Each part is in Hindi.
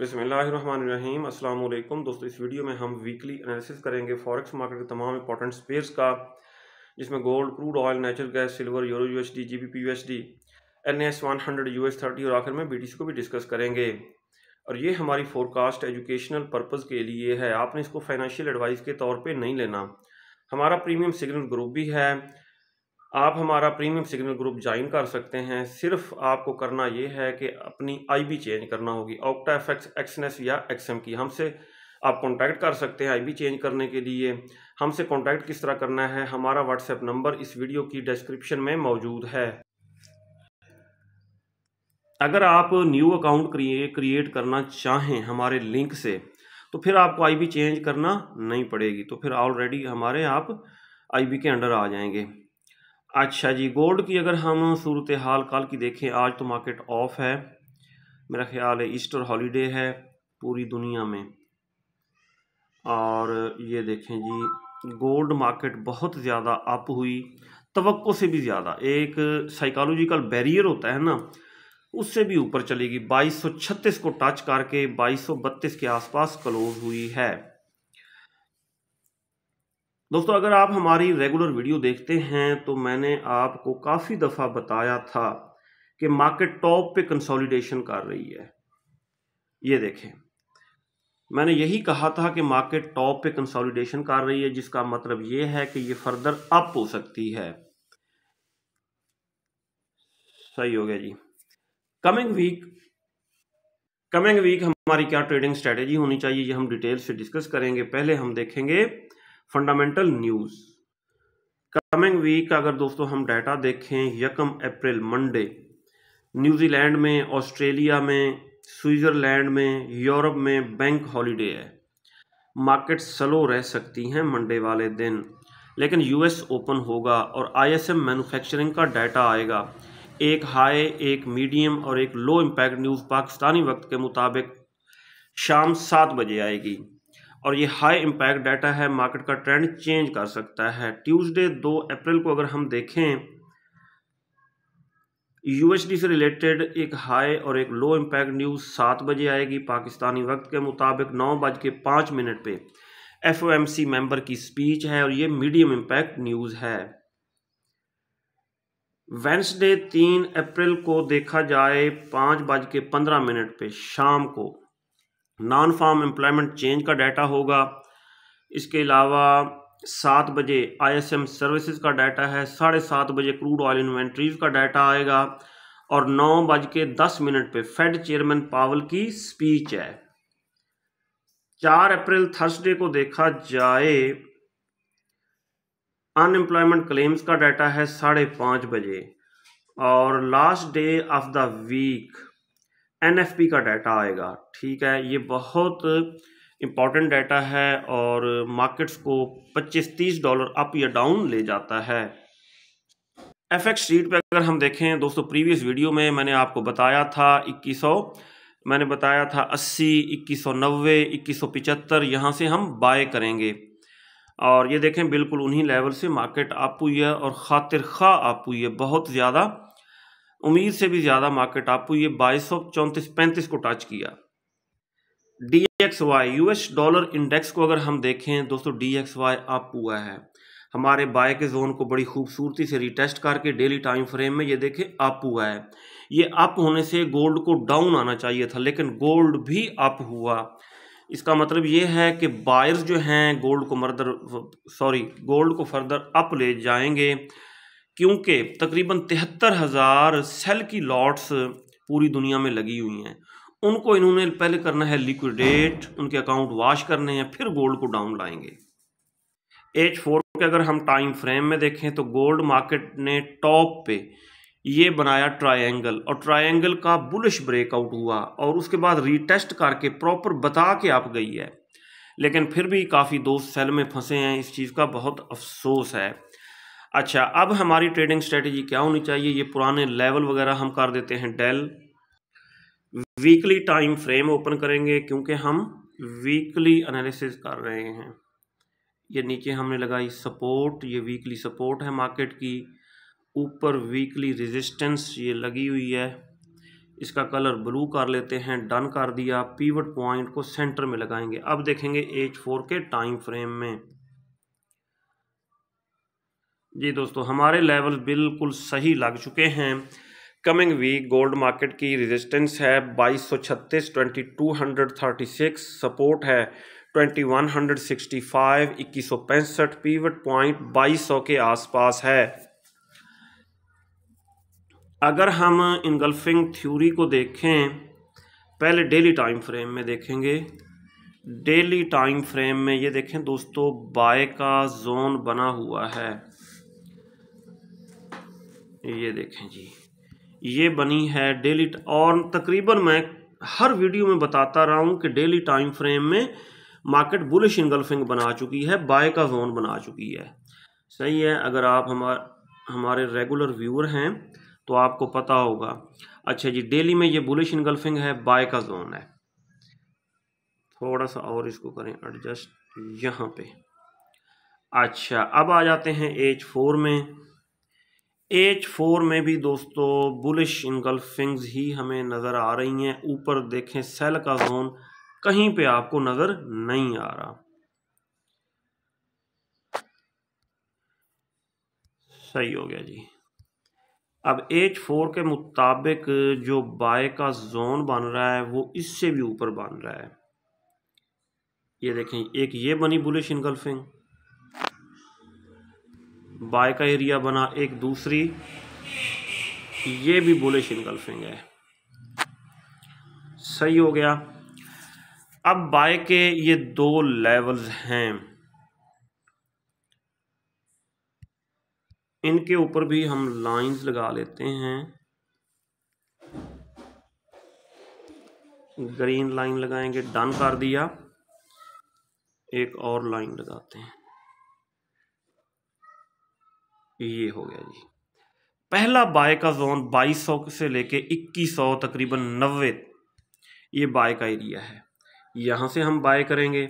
बिसमीम अल्लाम दोस्तों इस वीडियो में हम वीकली एनालिसिस करेंगे फॉरेक्स मार्केट के तमाम इंपॉर्टेंट स्पेयर्स का जिसमें gold crude oil natural gas silver euro USD GBP D G B P U S D N S one hundred U S thirty और आखिर में बी टी सी को भी डिस्कस करेंगे और ये हमारी फोरकास्ट एजुकेशनल पर्पज़ के लिए है आपने इसको फाइनेंशियल एडवाइस के तौर पर नहीं लेना हमारा प्रीमियम सिग्नल ग्रुप भी है आप हमारा प्रीमियम सिग्नल ग्रुप ज्वाइन कर सकते हैं सिर्फ आपको करना ये है कि अपनी आईबी चेंज करना होगी ऑक्टा एफेक्स एक्सनेस या एक्सएम की हमसे आप कांटेक्ट कर सकते हैं आईबी चेंज करने के लिए हमसे कांटेक्ट किस तरह करना है हमारा व्हाट्सएप नंबर इस वीडियो की डिस्क्रिप्शन में मौजूद है अगर आप न्यू अकाउंट क्रिएट करना चाहें हमारे लिंक से तो फिर आपको आई चेंज करना नहीं पड़ेगी तो फिर ऑलरेडी हमारे आप आई के अंडर आ जाएंगे अच्छा जी गोल्ड की अगर हम सूरत हाल कल की देखें आज तो मार्केट ऑफ है मेरा ख्याल है ईस्टर हॉलीडे है पूरी दुनिया में और ये देखें जी गोल्ड मार्केट बहुत ज़्यादा अप हुई तो से भी ज़्यादा एक साइकोलॉजिकल बैरियर होता है ना उससे भी ऊपर चलेगी 2236 को टच करके 2232 के आसपास क्लोज हुई है दोस्तों अगर आप हमारी रेगुलर वीडियो देखते हैं तो मैंने आपको काफ़ी दफ़ा बताया था कि मार्केट टॉप पे कंसोलिडेशन कर रही है ये देखें मैंने यही कहा था कि मार्केट टॉप पे कंसोलिडेशन कर रही है जिसका मतलब ये है कि ये फर्दर अप हो सकती है सही हो गया जी कमिंग वीक कमिंग वीक हमारी क्या ट्रेडिंग स्ट्रेटेजी होनी चाहिए ये हम डिटेल से डिस्कस करेंगे पहले हम देखेंगे फंडामेंटल न्यूज़ कमिंग वीक अगर दोस्तों हम डाटा देखें यकम अप्रैल मंडे न्यूजीलैंड में ऑस्ट्रेलिया में स्विट्ज़रलैंड में यूरोप में बैंक हॉलीडे है मार्केट स्लो रह सकती हैं मंडे वाले दिन लेकिन यूएस ओपन होगा और आईएसएम मैन्युफैक्चरिंग का डाटा आएगा एक हाई एक मीडियम और एक लो इम्पैक्ट न्यूज़ पाकिस्तानी वक्त के मुताबिक शाम सात बजे आएगी और ये हाई इम्पैक्ट डाटा है मार्केट का ट्रेंड चेंज कर सकता है ट्यूसडे दो अप्रैल को अगर हम देखें यूएसडी से रिलेटेड एक हाई और एक लो इम्पैक्ट न्यूज़ सात बजे आएगी पाकिस्तानी वक्त के मुताबिक नौ बज के पाँच मिनट पे F O M C member की स्पीच है और ये मीडियम इम्पैक्ट न्यूज़ है वेंसडे तीन अप्रैल को देखा जाए पाँच बज के पंद्रह मिनट पे शाम को नॉन फार्म एम्प्लॉयमेंट चेंज का डाटा होगा इसके अलावा सात बजे आईएसएम सर्विसेज का डाटा है साढ़े सात बजे क्रूड ऑयल इन्वेंट्रीज का डाटा आएगा और नौ बज के दस मिनट पे फेड चेयरमैन पावल की स्पीच है चार अप्रैल थर्सडे को देखा जाए अनएम्प्लॉयमेंट क्लेम्स का डाटा है साढ़े पाँच बजे और last day of the week N का डाटा आएगा ठीक है ये बहुत इम्पॉर्टेंट डाटा है और मार्केट्स को 25-30 डॉलर अप या डाउन ले जाता है एफ एक्स शीट पर अगर हम देखें दोस्तों प्रीवियस वीडियो में मैंने आपको बताया था 2100 मैंने बताया था 80 2190 2175 यहाँ से हम बाय करेंगे और ये देखें बिल्कुल उन्हीं लेवल से मार्केट आप हुई है और खातिर खा आप हुई है बहुत ज़्यादा उम्मीद से भी ज़्यादा मार्केट आपको ये बाईस सौ चौंतीस पैंतीस को टच किया D X Y US dollar index को अगर हम देखें दोस्तों डी एक्स वाई अप हुआ है हमारे बाय के जोन को बड़ी खूबसूरती से रिटेस्ट करके डेली टाइम फ्रेम में ये देखें अप हुआ है ये अप होने से गोल्ड को डाउन आना चाहिए था लेकिन गोल्ड भी अप हुआ इसका मतलब ये है कि बायर्स जो हैं गोल्ड को मर्दर सॉरी गोल्ड को फर्दर अप ले जाएंगे क्योंकि तकरीबन तिहत्तर हज़ार सेल की लॉट्स पूरी दुनिया में लगी हुई हैं उनको इन्होंने पहले करना है लिक्विडेट उनके अकाउंट वॉश करने हैं फिर गोल्ड को डाउन लाएंगे एच फोर के अगर हम टाइम फ्रेम में देखें तो गोल्ड मार्केट ने टॉप पे ये बनाया ट्रायंगल और ट्रायंगल का बुलिश ब्रेकआउट हुआ और उसके बाद रीटेस्ट करके प्रॉपर बता के आप गई है लेकिन फिर भी काफ़ी दोस्त सेल में फंसे हैं इस चीज़ का बहुत अफसोस है अच्छा अब हमारी ट्रेडिंग स्ट्रेटजी क्या होनी चाहिए ये पुराने लेवल वगैरह हम कर देते हैं डेल वीकली टाइम फ्रेम ओपन करेंगे क्योंकि हम वीकली एनालिसिस कर रहे हैं ये नीचे हमने लगाई सपोर्ट ये वीकली सपोर्ट है मार्केट की ऊपर वीकली रेजिस्टेंस ये लगी हुई है इसका कलर ब्लू कर लेते हैं डन कर दिया पीवट पॉइंट को सेंटर में लगाएंगे अब देखेंगे एच फोर के टाइम फ्रेम में जी दोस्तों हमारे लेवल बिल्कुल सही लग चुके हैं कमिंग वीक गोल्ड मार्केट की रेजिस्टेंस है बाईस सौ छत्तीस twenty two hundred thirty six support है twenty one hundred sixty five इक्कीस सौ पैंसठ पीवट पॉइंट बाईस सौ के आसपास है अगर हम इनगल्फिंग थ्योरी को देखें पहले डेली टाइम फ्रेम में देखेंगे डेली टाइम फ्रेम में ये देखें दोस्तों बाय का जोन बना हुआ है ये देखें जी ये बनी है डेली और तकरीबन मैं हर वीडियो में बताता रहा हूँ कि डेली टाइम फ्रेम में मार्केट बुलिश इंगल्फिंग बना चुकी है बाय का जोन बना चुकी है सही है अगर आप हमारे हमारे रेगुलर व्यूअर हैं तो आपको पता होगा अच्छा जी डेली में ये बुलिश इंगल्फिंग है बाय का जोन है थोड़ा सा और इसको करें एडजस्ट यहाँ पे अच्छा अब आ जाते हैं एच फोर में एच फोर में भी दोस्तों बुलिश इनगल्फिंग्स ही हमें नज़र आ रही हैं ऊपर देखें सेल का जोन कहीं पे आपको नज़र नहीं आ रहा सही हो गया जी अब एच फोर के मुताबिक जो बाय का जोन बन रहा है वो इससे भी ऊपर बन रहा है ये देखें एक ये बनी बुलिश इनगल्फिंग बाय का एरिया बना एक दूसरी ये भी बुलिश इनगल्फिंग है सही हो गया अब बाय के ये दो लेवल्स हैं इनके ऊपर भी हम लाइंस लगा लेते हैं ग्रीन लाइन लगाएंगे डन कर दिया एक और लाइन लगाते हैं ये हो गया जी पहला बाय का जोन 2200 से लेके 2100 तकरीबन नब्बे ये बाय का एरिया है यहाँ से हम बाय करेंगे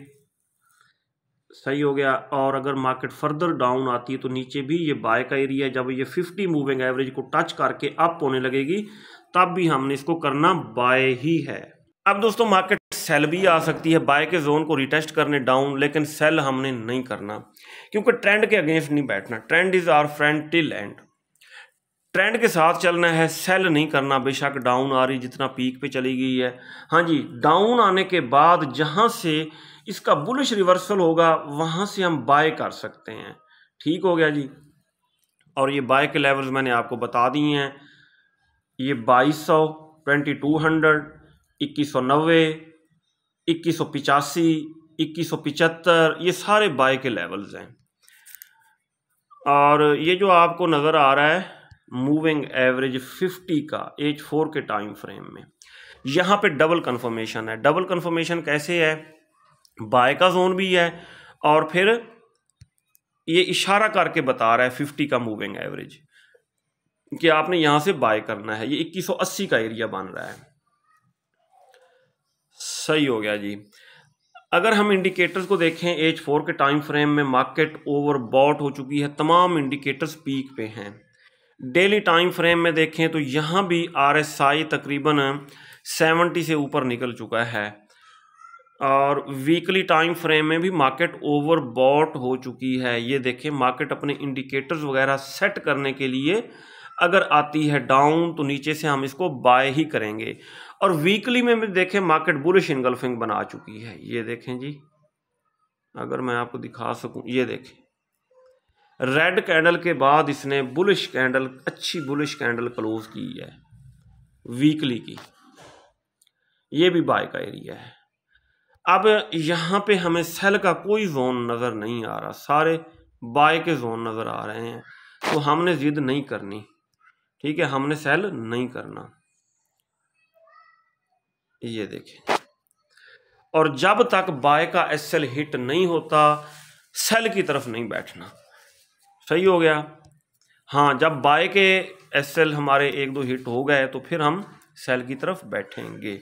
सही हो गया और अगर मार्केट फर्दर डाउन आती है तो नीचे भी ये बाय का एरिया जब ये 50 मूविंग एवरेज को टच करके अप होने लगेगी तब भी हमने इसको करना बाय ही है अब दोस्तों मार्केट सेल भी आ सकती है बाय के जोन को रिटेस्ट करने डाउन लेकिन सेल हमने नहीं करना क्योंकि ट्रेंड के अगेंस्ट नहीं बैठना trend is our friend till end trend के साथ चलना है सेल नहीं करना बेशक डाउन आ रही जितना पीक पे चली गई है हाँ जी डाउन आने के बाद जहाँ से इसका बुलिश रिवर्सल होगा वहाँ से हम बाय कर सकते हैं ठीक हो गया जी और ये बाय के लेवल्स मैंने आपको बता दिए हैं ये बाईस सौ ट्वेंटी टू हंड्रेड इक्कीस सौ नब्बे इक्कीस सौ पिचासी इक्कीस सौ पिचहत्तर ये सारे बाय के लेवल्स हैं और ये जो आपको नज़र आ रहा है मूविंग एवरेज 50 का एज फोर के टाइम फ्रेम में यहाँ पे डबल कंफर्मेशन है डबल कंफर्मेशन कैसे है बाय का जोन भी है और फिर ये इशारा करके बता रहा है फिफ्टी का मूविंग एवरेज कि आपने यहाँ से बाय करना है ये 2180 का एरिया बन रहा है सही हो गया जी अगर हम इंडिकेटर्स को देखें एज फोर के टाइम फ्रेम में मार्केट ओवर बॉट हो चुकी है तमाम इंडिकेटर्स पीक पे हैं डेली टाइम फ्रेम में देखें तो यहाँ भी आर एस आई तकरीबन सेवेंटी से ऊपर निकल चुका है और वीकली टाइम फ्रेम में भी मार्केट ओवर बॉट हो चुकी है ये देखें मार्केट अपने इंडिकेटर्स वगैरह सेट करने के लिए अगर आती है डाउन तो नीचे से हम इसको बाय ही करेंगे और वीकली में भी देखें मार्केट बुलिश इनगल्फिंग बना चुकी है ये देखें जी अगर मैं आपको दिखा सकूं ये देखें रेड कैंडल के बाद इसने बुलिश कैंडल अच्छी बुलिश कैंडल क्लोज की है वीकली की ये भी बाय का एरिया है अब यहां पे हमें सेल का कोई जोन नज़र नहीं आ रहा सारे बाय के जोन नज़र आ रहे हैं तो हमने ज़िद नहीं करनी ठीक है हमने सेल नहीं करना ये देखें और जब तक बाय का एस एल हिट नहीं होता सेल की तरफ नहीं बैठना सही हो गया हाँ जब बाय के एस एल हमारे एक दो हिट हो गए तो फिर हम सेल की तरफ बैठेंगे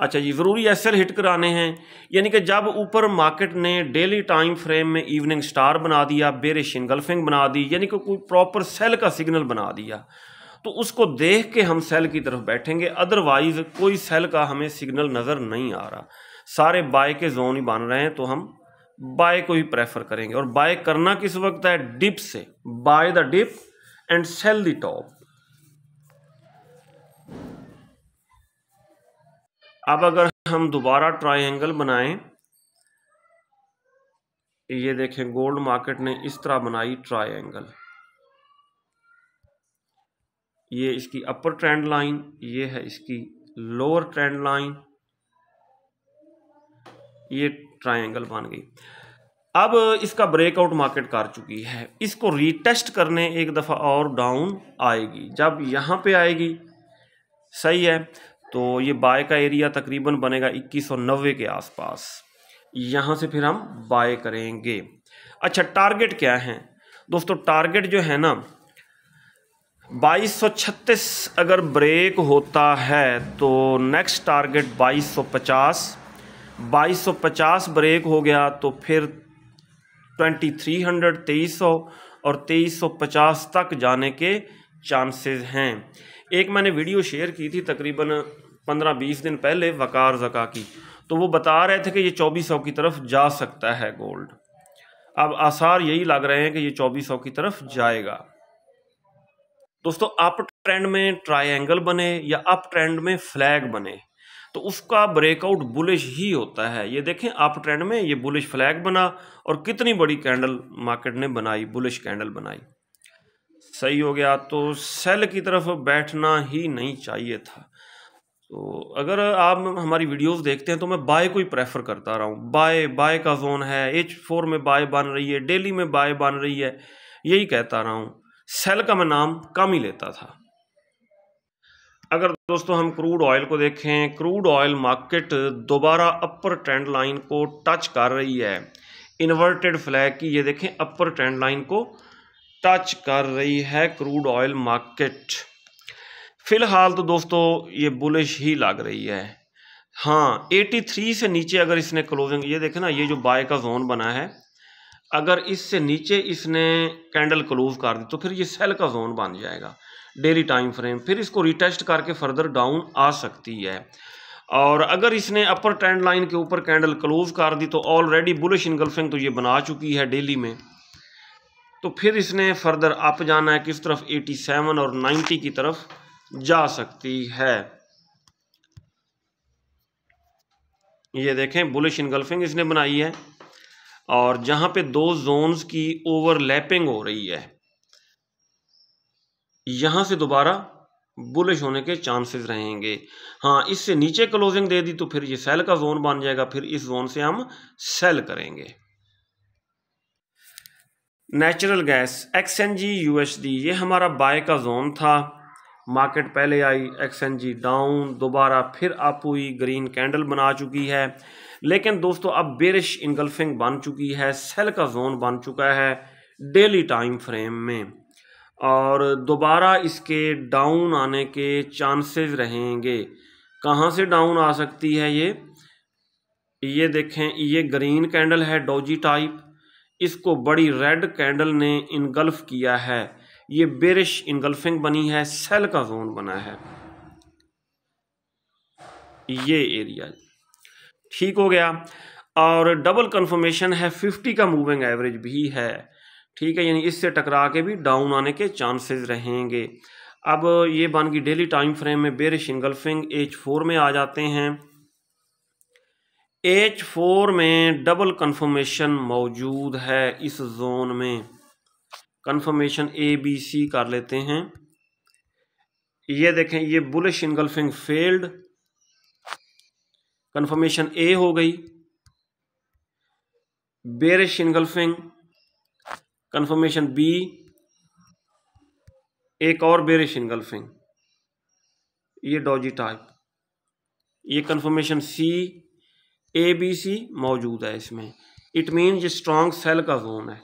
अच्छा जी ज़रूरी एस हिट कराने हैं यानी कि जब ऊपर मार्केट ने डेली टाइम फ्रेम में इवनिंग स्टार बना दिया बेरिश इनगल्फिंग बना दी यानी कि कोई प्रॉपर सेल का सिग्नल बना दिया तो उसको देख के हम सेल की तरफ बैठेंगे अदरवाइज़ कोई सेल का हमें सिग्नल नज़र नहीं आ रहा सारे बाय के जोन ही बन रहे हैं तो हम बाय को ही प्रेफर करेंगे और बाय करना किस वक्त है डिप से buy the dip and sell the top अब अगर हम दोबारा ट्रायंगल बनाएं ये देखें गोल्ड मार्केट ने इस तरह बनाई ट्रायंगल ये इसकी अपर ट्रेंड लाइन ये है इसकी लोअर ट्रेंड लाइन ये ट्रायंगल बन गई अब इसका ब्रेकआउट मार्केट कर चुकी है इसको रीटेस्ट करने एक दफ़ा और डाउन आएगी जब यहां पे आएगी सही है तो ये बाय का एरिया तकरीबन बनेगा इक्कीस के आसपास यहाँ से फिर हम बाय करेंगे अच्छा टारगेट क्या है दोस्तों टारगेट जो है ना छत्तीस अगर ब्रेक होता है तो नेक्स्ट टारगेट 2250 2250 ब्रेक हो गया तो फिर 2300 2300 और 2350 तक जाने के चांसेस हैं एक मैंने वीडियो शेयर की थी तकरीबन पंद्रह बीस दिन पहले वकार जका की तो वो बता रहे थे कि ये चौबीस सौ की तरफ जा सकता है गोल्ड अब आसार यही लग रहे हैं कि ये चौबीस सौ की तरफ जाएगा दोस्तों अप ट्रेंड में ट्रायंगल बने या अप ट्रेंड में फ्लैग बने तो उसका ब्रेकआउट बुलिश ही होता है ये देखें अप ट्रेंड में ये बुलिश फ्लैग बना और कितनी बड़ी कैंडल मार्केट ने बनाई बुलिश कैंडल बनाई सही हो गया तो सेल की तरफ बैठना ही नहीं चाहिए था तो अगर आप हमारी वीडियोस देखते हैं तो मैं बाय को ही प्रेफर करता रहा हूँ बाय बाय का जोन है एच फोर में बाय बन रही है डेली में बाय बन रही है यही कहता रहा हूँ सेल का मैं नाम कम ही लेता था अगर दोस्तों हम क्रूड ऑयल को देखें क्रूड ऑयल मार्केट दोबारा अपर ट्रेंड लाइन को टच कर रही है इन्वर्टेड फ्लैग की ये देखें अपर ट्रेंड लाइन को टच कर रही है क्रूड ऑयल मार्केट फ़िलहाल तो दोस्तों ये बुलिश ही लग रही है हाँ 83 से नीचे अगर इसने क्लोजिंग ये देखे ना ये जो बाय का जोन बना है अगर इससे नीचे इसने कैंडल क्लोज कर दी तो फिर ये सेल का जोन बन जाएगा डेली टाइम फ्रेम फिर इसको रिटेस्ट करके फर्दर डाउन आ सकती है और अगर इसने अपर ट्रेंड लाइन के ऊपर कैंडल क्लोज कर दी तो ऑलरेडी बुलिश इनगल्फिंग तो ये बना चुकी है डेली में तो फिर इसने फर्दर अप जाना है किस तरफ 87 और 90 की तरफ जा सकती है ये देखें बुलिश इनगल्फिंग इसने बनाई है और जहां पे दो जोन्स की ओवरलैपिंग हो रही है यहां से दोबारा बुलिश होने के चांसेस रहेंगे हाँ इससे नीचे क्लोजिंग दे दी तो फिर ये सेल का जोन बन जाएगा फिर इस जोन से हम सेल करेंगे natural gas X N G U H D ये हमारा बाय का जोन था मार्केट पहले आई एक्स एन जी डाउन दोबारा फिर अप हुई ग्रीन कैंडल बना चुकी है लेकिन दोस्तों अब बेरिश इंगल्फिंग बन चुकी है सेल का जोन बन चुका है डेली टाइम फ्रेम में और दोबारा इसके डाउन आने के चांसेस रहेंगे कहाँ से डाउन आ सकती है ये ये देखें ये ग्रीन कैंडल है डोजी टाइप इसको बड़ी रेड कैंडल ने इनगल्फ किया है ये बेरिश इनगल्फिंग बनी है सेल का जोन बना है ये एरिया ठीक हो गया और डबल कंफर्मेशन है फिफ्टी का मूविंग एवरेज भी है ठीक है यानी इससे टकरा के भी डाउन आने के चांसेस रहेंगे अब ये बन की डेली टाइम फ्रेम में बेरिश इनगल्फिंग एच फोर में आ जाते हैं एच फोर में डबल कन्फर्मेशन मौजूद है इस जोन में कन्फर्मेशन ए बी सी कर लेते हैं ये देखें ये bullish engulfing failed confirmation A हो गई बेरिश इनगल्फिंग कन्फर्मेशन बी एक और बेरिश इनगल्फिंग ये डॉजी टाइप ये confirmation C A B C मौजूद है इसमें इट मीन ये स्ट्रॉन्ग सेल का जोन है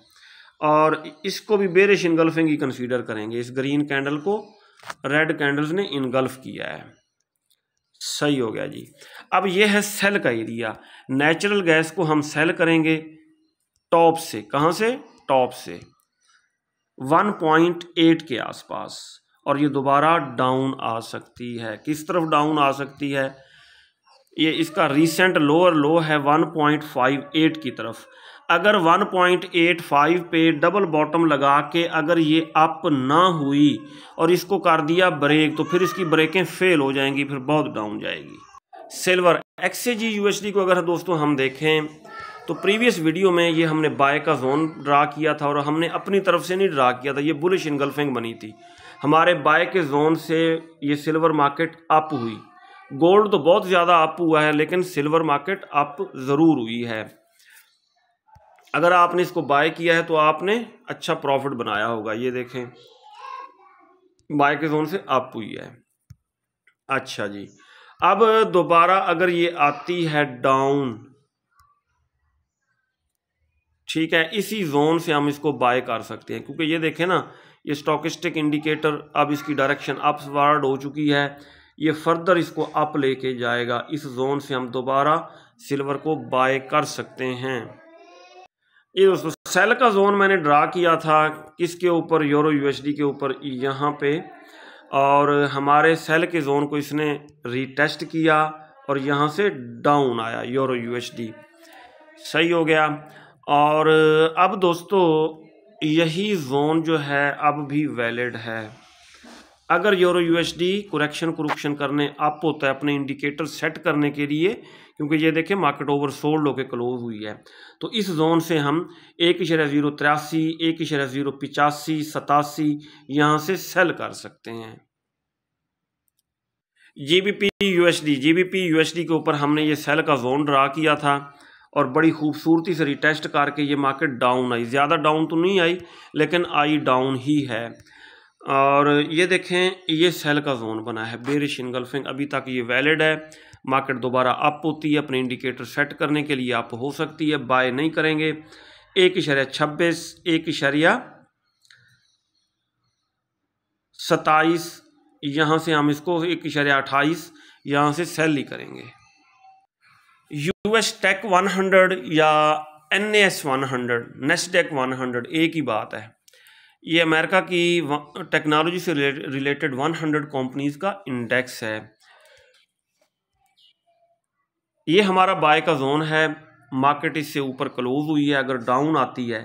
और इसको भी बेरिश इनगल्फिंग ही कंसीडर करेंगे इस ग्रीन कैंडल को रेड कैंडल्स ने इनगल्फ किया है सही हो गया जी अब यह है सेल का एरिया नेचुरल गैस को हम सेल करेंगे टॉप से कहाँ से टॉप से 1.8 के आसपास और ये दोबारा डाउन आ सकती है किस तरफ डाउन आ सकती है ये इसका रिसेंट लोअर लो है 1.58 की तरफ अगर 1.85 पे डबल बॉटम लगा के अगर ये अप ना हुई और इसको कर दिया ब्रेक तो फिर इसकी ब्रेकें फेल हो जाएंगी फिर बहुत डाउन जाएगी सिल्वर एक्सएजी यूएसडी को अगर दोस्तों हम देखें तो प्रीवियस वीडियो में ये हमने बाय का जोन ड्रा किया था और हमने अपनी तरफ से नहीं ड्रा किया था ये बुलिश इनगल्फिंग बनी थी हमारे बाय के जोन से ये सिल्वर मार्केट अप हुई गोल्ड तो बहुत ज़्यादा अप हुआ है लेकिन सिल्वर मार्केट अप ज़रूर हुई है अगर आपने इसको बाय किया है तो आपने अच्छा प्रॉफिट बनाया होगा ये देखें बाय के जोन से अप हुई है अच्छा जी अब दोबारा अगर ये आती है डाउन ठीक है इसी जोन से हम इसको बाय कर सकते हैं क्योंकि ये देखें ना ये स्टॉकिस्टिक इंडिकेटर अब इसकी डायरेक्शन अपवर्ड हो चुकी है ये फर्दर इसको अप लेके जाएगा इस जोन से हम दोबारा सिल्वर को बाय कर सकते हैं ये दोस्तों सेल का जोन मैंने ड्रा किया था किसके ऊपर यूरो यूएसडी के ऊपर यहाँ पे और हमारे सेल के जोन को इसने रीटेस्ट किया और यहाँ से डाउन आया यूरो यूएसडी सही हो गया और अब दोस्तों यही जोन जो है अब भी वैलिड है अगर यूरो यूएसडी कुरेक्शन कुरुक्शन करने अप होता है अपने इंडिकेटर सेट करने के लिए क्योंकि ये देखें मार्केट ओवर सोल्ड होकर क्लोज हुई है तो इस जोन से हम एक इशरा ज़ीरो तिरासी एक इशरा ज़ीरो पिचासी सतासी यहाँ से सेल कर सकते हैं G B P U S D G B P U S D के ऊपर हमने ये सेल का जोन ड्रा किया था और बड़ी खूबसूरती से रिटेस्ट करके ये मार्केट डाउन आई ज़्यादा डाउन तो नहीं आई लेकिन आई डाउन ही है और ये देखें ये सेल का जोन बना है बेरिश इनगल्फिंग अभी तक ये वैलिड है मार्केट दोबारा अप होती है अपने इंडिकेटर सेट करने के लिए अप हो सकती है बाय नहीं करेंगे एक इशारिया छब्बीस एक इशारिया सताईस यहाँ से हम इसको एक इशारिया अट्ठाईस यहाँ से सेल ही करेंगे यूएस टेक 100 या एन एस वन हंड्रेड नेस्टेक वन हंड्रेड एक ही बात है ये अमेरिका की टेक्नोलॉजी से रिलेटेड वन हंड्रेड कंपनीज का इंडेक्स है ये हमारा बाय का जोन है मार्केट इससे ऊपर क्लोज हुई है अगर डाउन आती है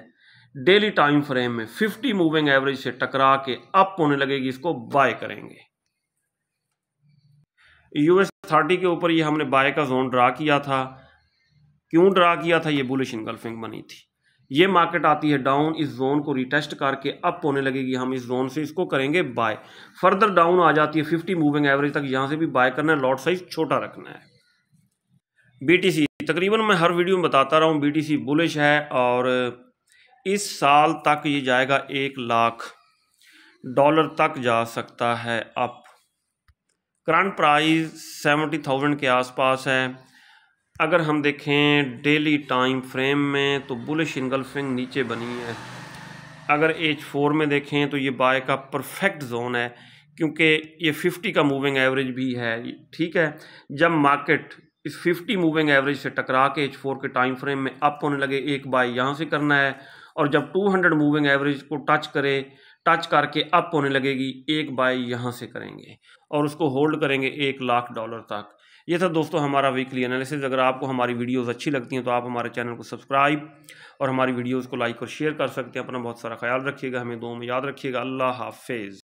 डेली टाइम फ्रेम में 50 मूविंग एवरेज से टकरा के अप होने लगेगी इसको बाय करेंगे यूएस थर्टी के ऊपर ये हमने बाय का जोन ड्रा किया था क्यों ड्रा किया था ये बुलिश इनगल्फिंग बनी थी ये मार्केट आती है डाउन इस जोन को रिटेस्ट करके अप होने लगेगी हम इस जोन से इसको करेंगे बाय फर्दर डाउन आ जाती है फिफ्टी मूविंग एवरेज तक यहाँ से भी बाय करना है लॉट साइज छोटा रखना है बीटीसी तकरीबन मैं हर वीडियो में बताता रहा हूँ बीटीसी बुलिश है और इस साल तक ये जाएगा एक लाख डॉलर तक जा सकता है up current price seventy thousand के आसपास है अगर हम देखें डेली टाइम फ्रेम में तो बुलिश इनगल्फिंग नीचे बनी है अगर एच फोर में देखें तो ये बाय का परफेक्ट जोन है क्योंकि ये फिफ्टी का मूविंग एवरेज भी है ठीक है जब मार्केट इस फिफ्टी मूविंग एवरेज से टकरा के एच फोर के टाइम फ्रेम में अप होने लगे एक बाय यहाँ से करना है और जब टू हंड्रेड मूविंग एवरेज को टच करे टच करके अप होने लगेगी एक बाय यहाँ से करेंगे और उसको होल्ड करेंगे एक लाख डॉलर तक ये था दोस्तों हमारा वीकली एनालिसिस अगर आपको हमारी वीडियोस अच्छी लगती हैं तो आप हमारे चैनल को सब्सक्राइब और हमारी वीडियोस को लाइक और शेयर कर सकते हैं अपना बहुत सारा ख्याल रखिएगा हमें दो में याद रखिएगा अल्लाह हाफिज़